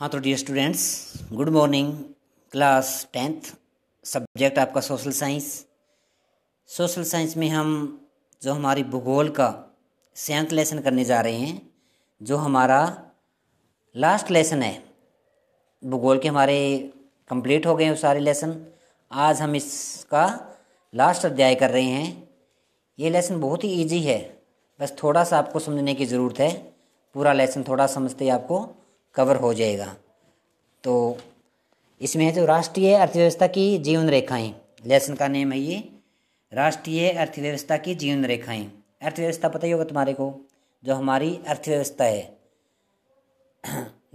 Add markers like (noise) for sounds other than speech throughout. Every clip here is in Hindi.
हाँ तो dear students good morning class tenth subject आपका सोशल साइंस सोशल साइंस में हम जो हमारी भूगोल का सैंक लेसन करने जा रहे हैं जो हमारा लास्ट लेसन है भूगोल के हमारे कंप्लीट हो गए हैं सारे लेसन आज हम इसका लास्ट अध्याय कर रहे हैं ये लेसन बहुत ही ईजी है बस थोड़ा सा आपको समझने की ज़रूरत है पूरा लेसन थोड़ा समझते ही आपको कवर हो जाएगा तो इसमें है जो राष्ट्रीय अर्थव्यवस्था की जीवन रेखाएं लेसन का नेम है ये राष्ट्रीय अर्थव्यवस्था की जीवन रेखाएं अर्थव्यवस्था पता ही होगा तुम्हारे को जो हमारी अर्थव्यवस्था है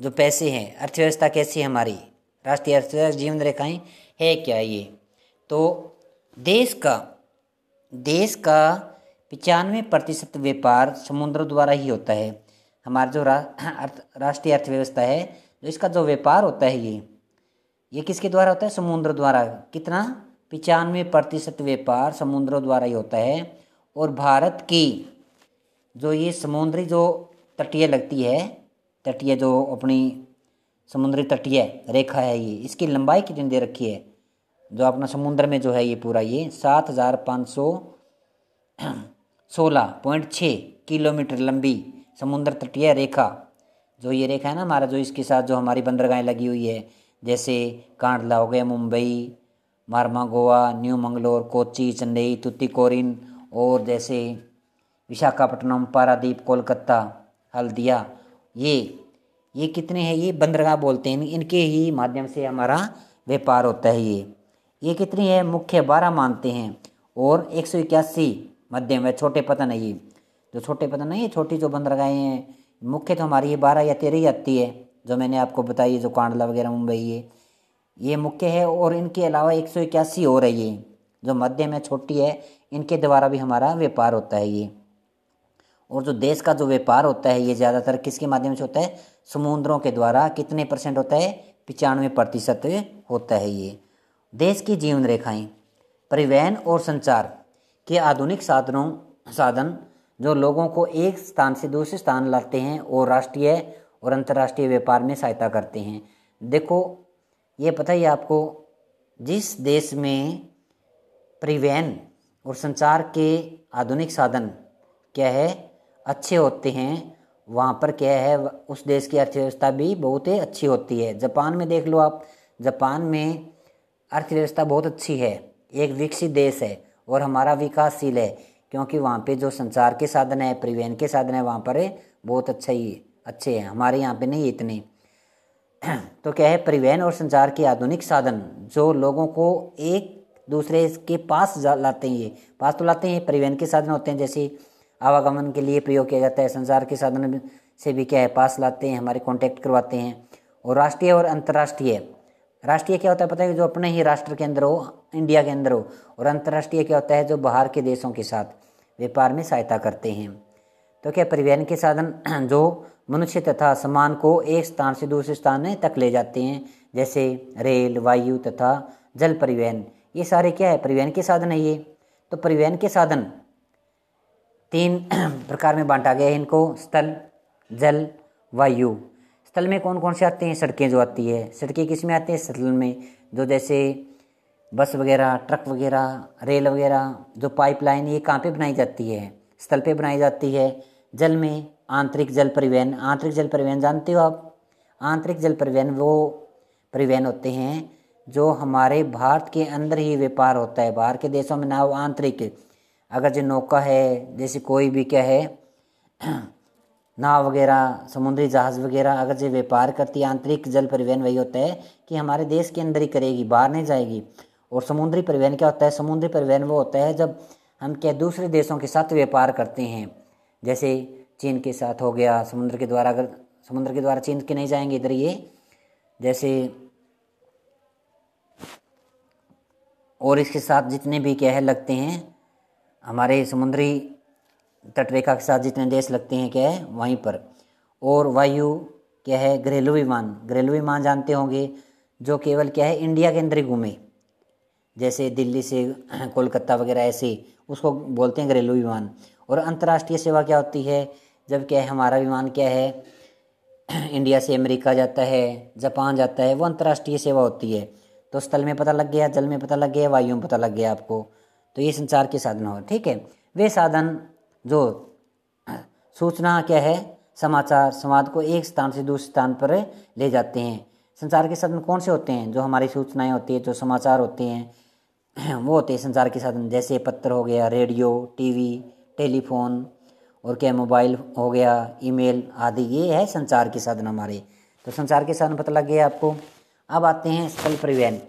जो पैसे हैं अर्थव्यवस्था कैसी है हमारी राष्ट्रीय अर्थव्यवस्था जीवन रेखाएं है क्या ये तो देश का देश का पचानवे प्रतिशत व्यापार समुद्र द्वारा ही होता है हमारा जो रा, (clears throat) अर्थ राष्ट्रीय अर्थव्यवस्था है जो इसका जो व्यापार होता है ये ये किसके द्वारा होता है समुद्र द्वारा कितना पचानवे प्रतिशत व्यापार समुद्रों द्वारा ही होता है और भारत की जो ये समुद्री जो तटीय लगती है तटीय जो अपनी समुद्री तटीय रेखा है ये इसकी लंबाई कितनी दे रखी है जो अपना समुद्र में जो है ये पूरा ये सात हज़ार पाँच सौ (clears throat) सोलह पॉइंट छः किलोमीटर लंबी समुद्र तटीय रेखा जो ये रेखा है ना हमारा जो इसके साथ जो हमारी बंदरगाहें लगी हुई है जैसे कांडला हो गया मुंबई मारमा गोवा न्यू मंगलोर कोची चेन्नई तुतिकोरिन और जैसे विशाखापट्टनम पारादीप कोलकाता हल्दिया ये ये कितने हैं ये बंदरगाह बोलते हैं इनके ही माध्यम से हमारा व्यापार होता है ये ये कितनी है मुख्य बारह मानते हैं और एक सौ इक्यासी मध्यम है छोटे पतन है ये जो छोटे पतंग नहीं है छोटी जो बंदरगाहें हैं मुख्य तो हमारी ये बारह या तेरह ही आती है जो मैंने आपको बताई जो कांडला वगैरह मुंबई है ये मुख्य है और इनके अलावा एक सौ इक्यासी और है ये जो मध्य में छोटी है इनके द्वारा भी हमारा व्यापार होता है ये और जो देश का जो व्यापार होता है ये ज़्यादातर किसके माध्यम से होता है समुद्रों के द्वारा कितने परसेंट होता है पचानवे प्रतिशत होता है ये देश की जीवन रेखाएं परिवहन और संचार के आधुनिक साधनों साधन जो लोगों को एक स्थान से दूसरे स्थान लाते हैं और राष्ट्रीय और अंतर्राष्ट्रीय व्यापार में सहायता करते हैं देखो ये पता ही आपको जिस देश में परिवहन और संचार के आधुनिक साधन क्या है अच्छे होते हैं वहाँ पर क्या है उस देश की अर्थव्यवस्था भी बहुत ही अच्छी होती है जापान में देख लो आप जापान में अर्थव्यवस्था बहुत अच्छी है एक विकसित देश है और हमारा विकासशील है क्योंकि वहाँ पे जो संचार के साधन है परिवहन के साधन है वहाँ पर बहुत अच्छा ही अच्छे हैं हमारे यहाँ पे नहीं इतने (clears throat) तो क्या है परिवहन और संचार के आधुनिक साधन जो लोगों को एक दूसरे के पास लाते हैं ये पास तो लाते हैं परिवहन के साधन होते हैं जैसे आवागमन के लिए प्रयोग किया जाता है संचार के साधन से भी क्या है पास लाते हैं हमारे कॉन्टैक्ट करवाते हैं और राष्ट्रीय और अंतर्राष्ट्रीय राष्ट्रीय क्या होता है पता है जो अपने ही राष्ट्र के अंदर हो इंडिया के अंदर हो और अंतर्राष्ट्रीय क्या होता है जो बाहर के देशों के साथ व्यापार में सहायता करते हैं तो क्या परिवहन के साधन (clears throat) जो मनुष्य तथा सामान को एक स्थान से दूसरे स्थान तक ले जाते हैं जैसे रेल वायु तथा जल परिवहन ये सारे क्या है परिवहन के साधन है ये तो परिवहन के साधन तीन (clears throat) प्रकार में बांटा गया है इनको स्थल जल वायु स्थल में कौन कौन से आते हैं सड़कें जो आती है सड़कें किस में आती हैं स्थल में जो जैसे बस वगैरह ट्रक वगैरह रेल वगैरह जो पाइपलाइन ये कहाँ पे बनाई जाती है स्थल पे बनाई जाती है जल में आंतरिक जल परिवहन आंतरिक जल परिवहन जानते हो आप आंतरिक जल परिवहन वो परिवहन होते हैं जो हमारे भारत के अंदर ही व्यापार होता है बाहर के देशों में ना वो आंतरिक अगर जो नौका है जैसे कोई भी क्या है नाव वगैरह समुद्री जहाज़ वगैरह अगर जो व्यापार करती है आंतरिक जल परिवहन वही होता है कि हमारे देश के अंदर ही करेगी बाहर नहीं जाएगी और समुद्री परिवहन क्या होता है समुद्री परिवहन वो होता है जब हम क्या दूसरे देशों के साथ व्यापार करते हैं जैसे चीन के साथ हो गया समुद्र के द्वारा अगर समुद्र के द्वारा चीन के नहीं जाएंगे इधर ये जैसे और इसके साथ जितने भी क्या है लगते हैं हमारे समुद्री तटरेखा के साथ जितने देश लगते हैं क्या है वहीं पर और वायु क्या है घरेलू विमान घरेलू विमान जानते होंगे जो केवल क्या है इंडिया के अंदर ही घूमे जैसे दिल्ली से (clears throat) कोलकाता वगैरह ऐसे उसको बोलते हैं घरेलू विमान और अंतर्राष्ट्रीय सेवा क्या होती है जब क्या है हमारा विमान क्या है (clears throat) इंडिया से अमेरिका जाता है जापान जाता है वो अंतर्राष्ट्रीय सेवा होती है तो स्थल में पता लग गया जल में पता लग गया वायु में पता लग गया आपको तो ये संचार के साधन हो ठीक है वे साधन जो सूचना क्या है समाचार संवाद को एक स्थान से दूसरे स्थान पर ले जाते हैं संचार के साधन कौन से होते हैं जो हमारी सूचनाएं होती है जो समाचार होते हैं (clears throat) वो होते हैं संचार के साधन जैसे पत्र हो गया रेडियो टीवी टेलीफोन और क्या मोबाइल हो गया ईमेल आदि ये है संचार के साधन हमारे तो संचार के साधन पता लग गया आपको अब आते हैं स्थल परिवहन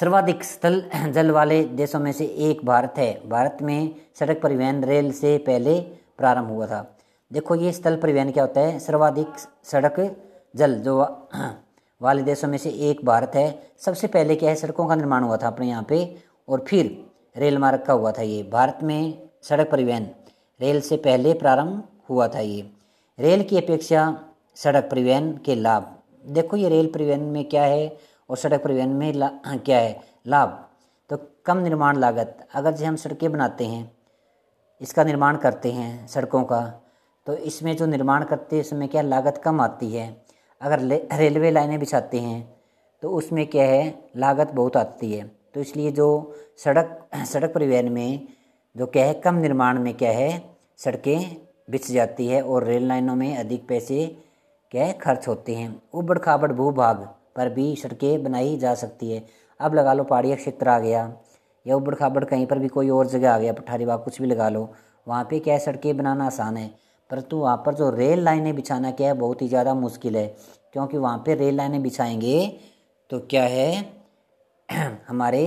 सर्वाधिक स्थल (clears throat) जल वाले देशों में से एक भारत है भारत में सड़क परिवहन रेल से पहले प्रारंभ हुआ था देखो ये स्थल परिवहन क्या होता है सर्वाधिक सड़क जल जो (clears throat) वाले देशों में से एक भारत है सबसे पहले क्या है सड़कों का निर्माण हुआ था अपने यहाँ पे और फिर रेल मार्ग का हुआ था ये भारत में सड़क परिवहन रेल से पहले प्रारंभ हुआ था ये रेल की अपेक्षा सड़क परिवहन के लाभ देखो ये रेल परिवहन में क्या है और सड़क परिवहन में ला, क्या है लाभ तो कम निर्माण लागत अगर जो हम सड़कें बनाते हैं इसका निर्माण करते हैं सड़कों का तो इसमें जो निर्माण करते हैं उसमें क्या लागत कम आती है अगर रेलवे लाइनें बिछाते हैं तो उसमें क्या है लागत बहुत आती है तो इसलिए जो सड़क सड़क परिवहन में जो क्या है कम निर्माण में क्या है सड़कें बिछ जाती है और रेल लाइनों में अधिक पैसे क्या है खर्च होते हैं उबड़ खाबड़ भूभाग पर भी सड़कें बनाई जा सकती है अब लगा लो पहाड़िया क्षेत्र आ गया या उबड़ खाबड़ कहीं पर भी कोई और जगह आ गया पठारी बाग कुछ भी लगा लो वहाँ पे क्या है सड़कें बनाना आसान है परंतु वहाँ पर जो रेल लाइनें बिछाना क्या है बहुत ही ज़्यादा मुश्किल है क्योंकि वहाँ पे रेल लाइनें बिछाएंगे तो क्या है (clears throat) हमारे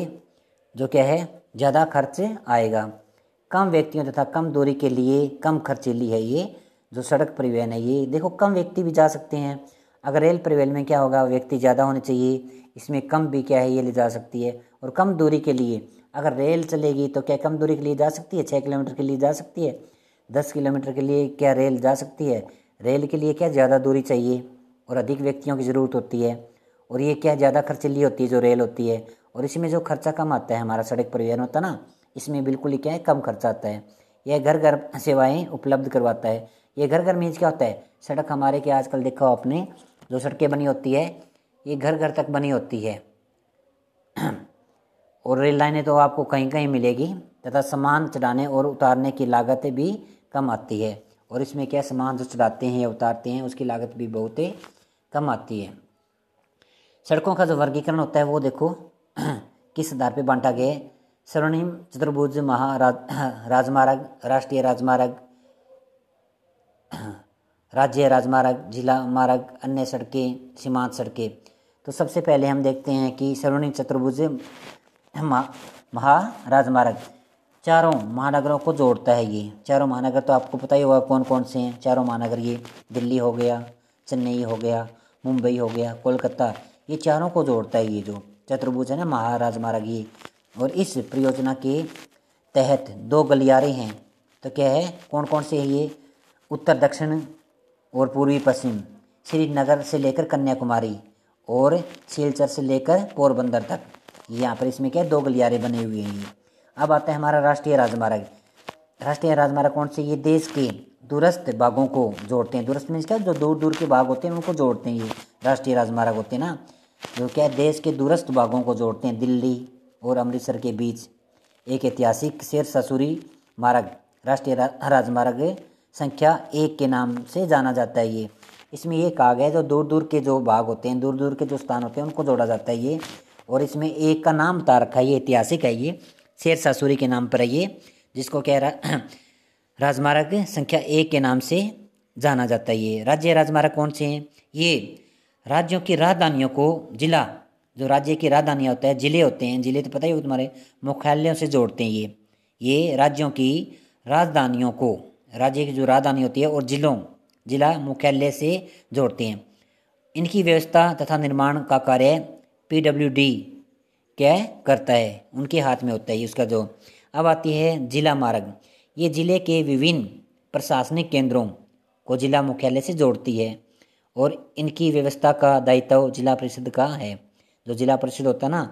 जो क्या है ज़्यादा खर्च आएगा कम व्यक्तियों तथा कम दूरी के लिए कम खर्चीली है ये जो सड़क परिवहन है ये देखो कम व्यक्ति भी जा सकते हैं अगर रेल परिवहन में क्या होगा व्यक्ति ज़्यादा होने चाहिए इसमें कम भी क्या है ये ले जा सकती है और कम दूरी के लिए अगर रेल चलेगी तो क्या कम दूरी के लिए जा सकती है छः किलोमीटर के लिए जा सकती है दस किलोमीटर के लिए क्या रेल जा सकती है रेल के लिए क्या ज़्यादा दूरी चाहिए और अधिक व्यक्तियों की ज़रूरत होती है और ये क्या ज़्यादा खर्चीली होती है जो रेल होती है और इसमें जो खर्चा कम आता है हमारा सड़क परिवहन होता ना इसमें बिल्कुल ही क्या है कम खर्चा आता है यह घर घर सेवाएँ उपलब्ध करवाता है ये घर घर मीन्स क्या होता है सड़क हमारे के आजकल देखा हो आपने जो सड़कें बनी होती है ये घर घर तक बनी होती है (clears throat) और रेल लाइनें तो आपको कहीं कहीं मिलेगी तथा सामान चढ़ाने और उतारने की लागत भी कम आती है और इसमें क्या सामान जो चढ़ाते हैं या उतारते हैं उसकी लागत भी बहुत कम आती है सड़कों का जो वर्गीकरण होता है वो देखो (clears throat) किस आधार पर बांटा गया है स्वर्णिम चतुर्भुज महाराज (clears throat) राजमार्ग राष्ट्रीय राजमार्ग राज्य राजमार्ग जिला मार्ग अन्य सड़कें सीमांत सड़कें तो सबसे पहले हम देखते हैं कि सरवणी चतुर्भुज महा चारों महानगरों को जोड़ता है ये चारों महानगर तो आपको पता ही होगा कौन कौन से हैं चारों महानगर ये दिल्ली हो गया चेन्नई हो गया मुंबई हो गया कोलकाता ये चारों को जोड़ता है ये जो चतुर्भुज है ना महाराज मार्ग ये और इस परियोजना के तहत दो गलियारे हैं तो क्या है कौन कौन से है ये उत्तर दक्षिण और पूर्वी पश्चिम श्रीनगर से लेकर कन्याकुमारी और सिलचर से लेकर पोरबंदर तक यहाँ पर इसमें क्या दो गलियारे बने हुए हैं अब आता है हमारा राष्ट्रीय राजमार्ग राष्ट्रीय राजमार्ग कौन से ये देश के दूरस्थ भागों को जोड़ते हैं दूरस्थ मीन्स क्या जो दूर दूर के भाग होते हैं उनको जोड़ते हैं ये राष्ट्रीय राजमार्ग होते हैं ना जो क्या देश के दूरस्थ भागों को जोड़ते हैं दिल्ली और अमृतसर के बीच एक ऐतिहासिक शेर ससुरी मार्ग राष्ट्रीय राजमार्ग संख्या एक के नाम से जाना जाता है ये इसमें ये काग है जो दूर दूर के जो भाग होते हैं दूर दूर के जो स्थान होते हैं उनको जोड़ा जाता है ये और इसमें एक का नाम बता रखा है ये ऐतिहासिक है ये शेर सासूरी के नाम पर है ये जिसको कह रहा (clears throat) राजमार्ग संख्या एक के नाम से जाना जाता है ये राज्य राजमार्ग कौन से हैं ये राज्यों की राजधानियों को जिला जो राज्य की राजधानियाँ होता है जिले होते हैं जिले तो पता ही हो तुम्हारे मुख्यालयों से जोड़ते हैं ये ये राज्यों की राजधानियों को राज्य की जो राजधानी होती है और जिलों जिला मुख्यालय से जोड़ते हैं इनकी व्यवस्था तथा निर्माण का कार्य पी डब्ल्यू डी क्या करता है उनके हाथ में होता है उसका जो अब आती है जिला मार्ग ये जिले के विभिन्न प्रशासनिक केंद्रों को जिला मुख्यालय से जोड़ती है और इनकी व्यवस्था का दायित्व जिला परिषद का है जो जिला परिषद होता है ना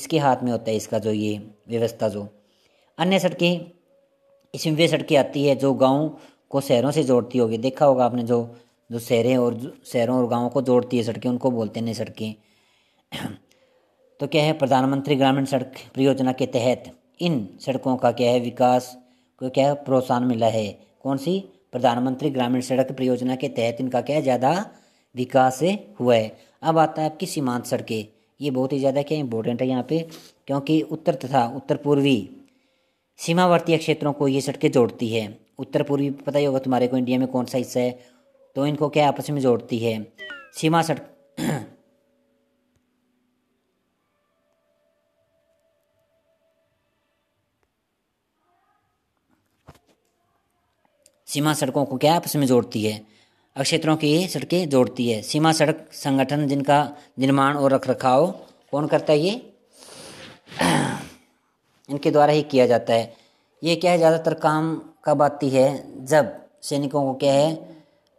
इसके हाथ में होता है इसका जो ये व्यवस्था जो अन्य सड़कें इसमें वे सड़कें आती है जो गाँव को शहरों से जोड़ती होगी देखा होगा आपने जो जो शहरें और शहरों और गाँव को जोड़ती है सड़कें उनको बोलते हैं नई सड़कें (clears throat) तो क्या है प्रधानमंत्री ग्रामीण सड़क परियोजना के तहत इन सड़कों का क्या है विकास को क्या है प्रोत्साहन मिला है कौन सी प्रधानमंत्री ग्रामीण सड़क परियोजना के तहत इनका क्या है ज़्यादा विकास हुआ है अब आता है आपकी सीमांत सड़कें ये बहुत ही ज़्यादा क्या इंपॉर्टेंट है यहाँ पे क्योंकि उत्तर तथा उत्तर पूर्वी सीमावर्तीय क्षेत्रों को ये सड़कें जोड़ती है उत्तर पूर्वी पता ही होगा तुम्हारे को इंडिया में कौन सा हिस्सा है तो इनको क्या आपस में जोड़ती है सीमा सड़क (clears throat) सीमा सड़कों को क्या आपस में जोड़ती है क्षेत्रों की सड़कें जोड़ती है सीमा सड़क संगठन जिनका निर्माण और रख रखाव कौन करता है ये (clears throat) इनके द्वारा ही किया जाता है ये क्या है ज़्यादातर काम कब आती है जब सैनिकों को क्या है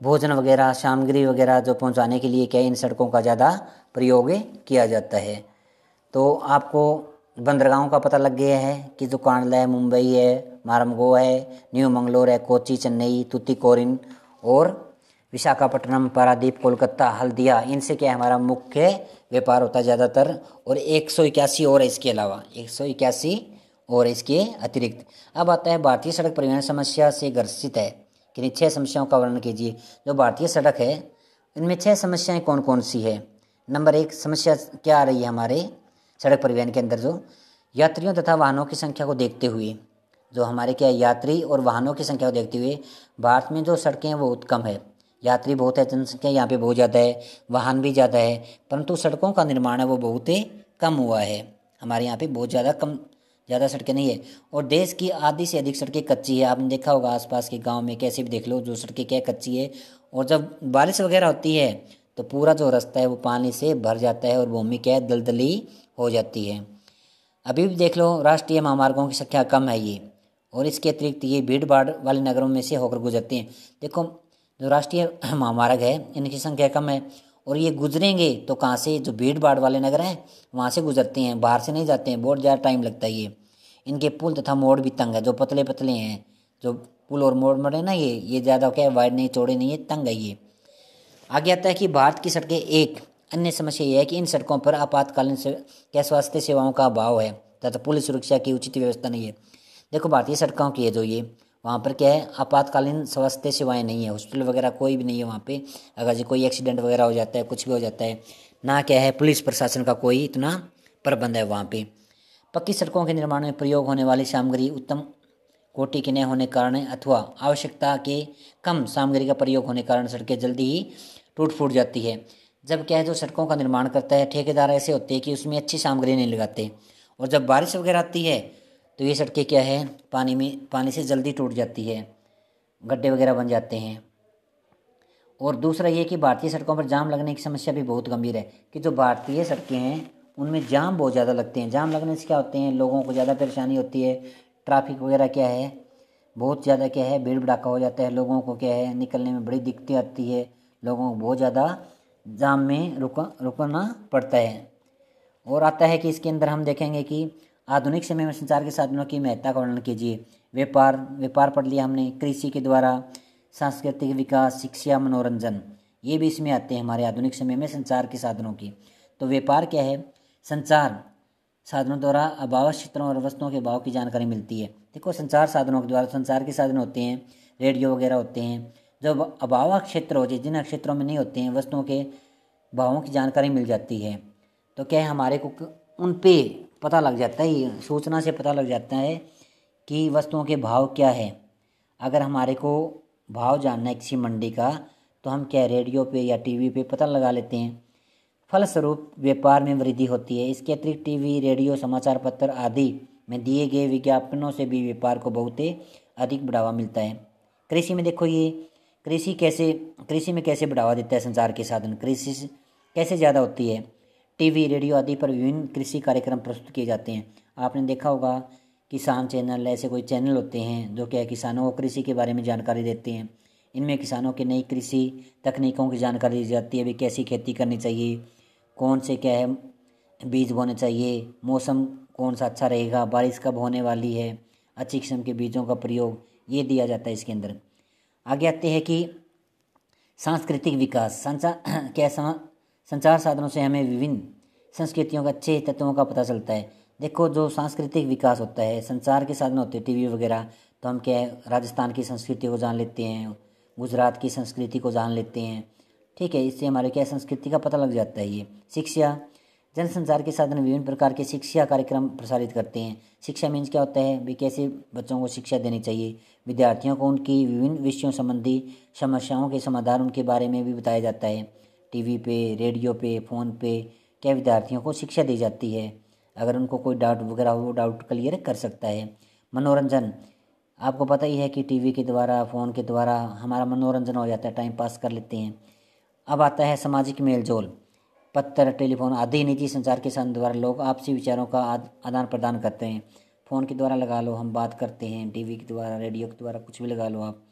भोजन वगैरह सामग्री वगैरह जो पहुंचाने के लिए क्या है इन सड़कों का ज़्यादा प्रयोग किया जाता है तो आपको बंदरगाहों का पता लग गया है कि जो कांडला है मुंबई है मारमगो है न्यू मंगलोर है कोची चेन्नई तुतिकोरिन और विशाखापट्टनम पारादीप कोलकाता हल्दिया इनसे क्या है हमारा मुख्य व्यापार होता है ज़्यादातर और एक सौ इक्यासी और है इसके अलावा एक सौ इक्यासी और इसके अतिरिक्त अब आता है भारतीय सड़क परिवहन समस्या से ग्रसित है किन्हीं छः समस्याओं का वर्णन कीजिए जो भारतीय सड़क है इनमें छः समस्याएं कौन कौन सी है नंबर एक समस्या क्या आ रही है हमारे सड़क परिवहन के अंदर जो यात्रियों तथा वाहनों की संख्या को देखते हुए जो हमारे क्या यात्री और वाहनों की संख्या को देखते हुए भारत में जो सड़कें हैं वो बहुत कम है यात्री बहुत है जनसंख्या यहाँ पे बहुत ज़्यादा है वाहन भी ज़्यादा है परंतु सड़कों का निर्माण है वो बहुत ही कम हुआ है हमारे यहाँ पे बहुत ज़्यादा कम ज़्यादा सड़कें नहीं है और देश की आधी से अधिक सड़कें कच्ची है आपने देखा होगा आसपास के गांव में कैसे भी देख लो जो सड़कें क्या कच्ची है और जब बारिश वगैरह होती है तो पूरा जो रास्ता है वो पानी से भर जाता है और भूमि क्या दलदली हो जाती है अभी भी देख लो राष्ट्रीय महामार्गों की संख्या कम है ये और इसके अतिरिक्त ये भीड़ भाड़ वाले नगरों में से होकर गुजरती हैं देखो जो राष्ट्रीय महामार्ग है इनकी संख्या कम है और ये गुजरेंगे तो कहाँ से जो भीड़ भाड़ वाले नगर हैं वहाँ से गुजरते हैं बाहर से नहीं जाते हैं बहुत ज़्यादा टाइम लगता है ये इनके पुल तथा मोड़ भी तंग है जो पतले पतले हैं जो पुल और मोड़ मरे ना ये ये ज़्यादा क्या है वाइड नहीं चौड़े नहीं है तंग है ये आगे आता है कि भारत की सड़कें एक अन्य समस्या यह है कि इन सड़कों पर आपातकालीन से क्या स्वास्थ्य सेवाओं का अभाव है तथा पुलिस सुरक्षा की उचित व्यवस्था नहीं है देखो भारतीय सड़कों की है जो ये वहाँ पर क्या है आपातकालीन स्वास्थ्य सेवाएं नहीं है हॉस्पिटल वगैरह कोई भी नहीं है वहाँ पे अगर जो कोई एक्सीडेंट वगैरह हो जाता है कुछ भी हो जाता है ना क्या है पुलिस प्रशासन का कोई इतना प्रबंध है वहाँ पे पक्की सड़कों के निर्माण में प्रयोग होने वाली सामग्री उत्तम कोटि के न होने कारण अथवा आवश्यकता के कम सामग्री का प्रयोग होने कारण सड़कें जल्दी ही टूट फूट जाती है जब क्या है जो सड़कों का निर्माण करता है ठेकेदार ऐसे होते हैं कि उसमें अच्छी सामग्री नहीं लगाते और जब बारिश वगैरह आती है तो ये सड़कें क्या है पानी में पानी से जल्दी टूट जाती है गड्ढे वगैरह बन जाते हैं और दूसरा ये कि भारतीय सड़कों पर जाम लगने की समस्या भी बहुत गंभीर है कि जो भारतीय सड़कें हैं उनमें जाम बहुत ज़्यादा लगते हैं जाम लगने से क्या होते हैं लोगों को ज़्यादा परेशानी होती है ट्रैफिक वगैरह क्या है बहुत ज़्यादा क्या है भीड़ भड़ाका हो जाता है लोगों को क्या है निकलने में बड़ी दिक्कतें आती है लोगों को बहुत ज़्यादा जाम में रुका रुकना पड़ता है और आता है कि इसके अंदर हम देखेंगे कि आधुनिक समय में संचार के साधनों की महत्ता का वर्णन कीजिए व्यापार व्यापार पढ़ लिया हमने कृषि के द्वारा सांस्कृतिक विकास शिक्षा मनोरंजन ये भी इसमें आते हैं हमारे आधुनिक समय में संचार के साधनों की तो व्यापार क्या है संचार साधनों द्वारा अभाव क्षेत्रों और वस्तुओं के भाव की जानकारी मिलती है देखो संचार साधनों के द्वारा संचार के साधन होते हैं रेडियो वगैरह होते हैं जो अभाव क्षेत्र होते जिन क्षेत्रों में नहीं होते हैं वस्तुओं के भावों की जानकारी मिल जाती है तो क्या है हमारे को उन पे पता लग जाता है सूचना से पता लग जाता है कि वस्तुओं के भाव क्या है अगर हमारे को भाव जानना है किसी मंडी का तो हम क्या रेडियो पे या टीवी पे पता लगा लेते हैं फलस्वरूप व्यापार में वृद्धि होती है इसके अतिरिक्त टीवी रेडियो समाचार पत्र आदि में दिए गए विज्ञापनों से भी व्यापार को बहुत अधिक बढ़ावा मिलता है कृषि में देखो ये कृषि कैसे कृषि में कैसे बढ़ावा देता है संचार के साधन कृषि कैसे ज़्यादा होती है टीवी रेडियो आदि पर विभिन्न कृषि कार्यक्रम प्रस्तुत किए जाते हैं आपने देखा होगा किसान चैनल ऐसे कोई चैनल होते हैं जो क्या है किसानों को कृषि के बारे में जानकारी देते हैं इनमें किसानों की नई कृषि तकनीकों की जानकारी दी जाती है भी कैसी खेती करनी चाहिए कौन से क्या है बीज बोने चाहिए मौसम कौन सा अच्छा रहेगा बारिश कब होने वाली है अच्छी किस्म के बीजों का प्रयोग ये दिया जाता है इसके अंदर आगे आते हैं कि सांस्कृतिक विकास (clears throat) क्या संचार साधनों से हमें विभिन्न संस्कृतियों के अच्छे तत्वों का पता चलता है देखो जो सांस्कृतिक विकास होता है संचार के साधन होते हैं टी वगैरह तो हम क्या है राजस्थान की संस्कृति को जान लेते हैं गुजरात की संस्कृति को जान लेते हैं ठीक है इससे हमारे क्या संस्कृति का पता लग जाता है ये शिक्षा जनसंचार के साधन विभिन्न प्रकार के शिक्षा कार्यक्रम प्रसारित करते हैं शिक्षा मीन्स क्या होता है भी कैसे बच्चों को शिक्षा देनी चाहिए विद्यार्थियों को उनकी विभिन्न विषयों संबंधी समस्याओं के समाधान उनके बारे में भी बताया जाता है टीवी पे रेडियो पे फ़ोन पे क्या विद्यार्थियों को शिक्षा दी जाती है अगर उनको कोई डाउट वगैरह हो वो डाउट क्लियर कर सकता है मनोरंजन आपको पता ही है कि टीवी के द्वारा फ़ोन के द्वारा हमारा मनोरंजन हो जाता है टाइम पास कर लेते हैं अब आता है सामाजिक मेल जोल पत्थर टेलीफोन आदि निजी संचार के साधन द्वारा लोग आपसी विचारों का आदान प्रदान करते हैं फ़ोन के द्वारा लगा लो हम बात करते हैं टीवी के द्वारा रेडियो के द्वारा कुछ भी लगा लो आप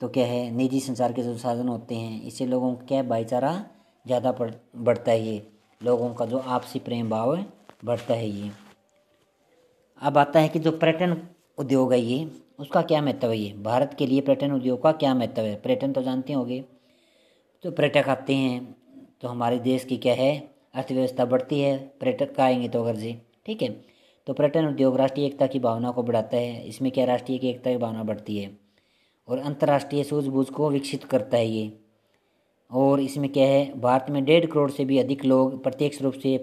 तो क्या है निजी संसार के जो साधन होते हैं इससे लोगों का क्या भाईचारा ज़्यादा बढ़ता है ये लोगों का जो आपसी प्रेम भाव है बढ़ता है ये अब आता है कि जो पर्यटन उद्योग है ये उसका क्या महत्व है ये भारत के लिए पर्यटन उद्योग का क्या महत्व है पर्यटन तो जानते होंगे जो पर्यटक आते हैं तो हमारे देश की क्या है अर्थव्यवस्था बढ़ती है पर्यटक आएंगे तो अगर जी ठीक है तो पर्यटन उद्योग राष्ट्रीय एकता की भावना को बढ़ाता है इसमें क्या राष्ट्रीय एकता की भावना बढ़ती है और अंतर्राष्ट्रीय सूझबूझ को विकसित करता है ये और इसमें क्या है भारत में डेढ़ करोड़ से भी अधिक लोग प्रत्यक्ष रूप से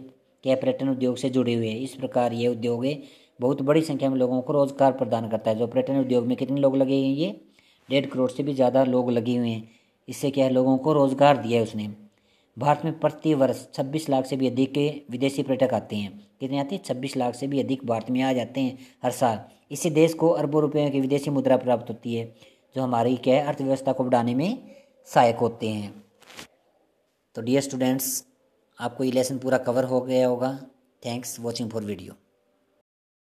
क्या पर्यटन उद्योग से जुड़े हुए हैं इस प्रकार ये उद्योग है बहुत बड़ी संख्या में लोगों को रोजगार प्रदान करता है जो पर्यटन उद्योग में कितने लोग लगे हैं ये डेढ़ करोड़ से भी ज़्यादा लोग लगे हुए हैं इससे क्या है लोगों को रोजगार दिया है उसने भारत में प्रति वर्ष छब्बीस लाख से भी अधिक विदेशी पर्यटक आते हैं कितने आते हैं छब्बीस लाख से भी अधिक भारत में आ जाते हैं हर साल इससे देश को अरबों रुपये की विदेशी मुद्रा प्राप्त होती है जो हमारी क्या है अर्थव्यवस्था को बढ़ाने में सहायक होते हैं तो डियर स्टूडेंट्स आपको ये लेसन पूरा कवर हो गया होगा थैंक्स वॉचिंग फॉर वीडियो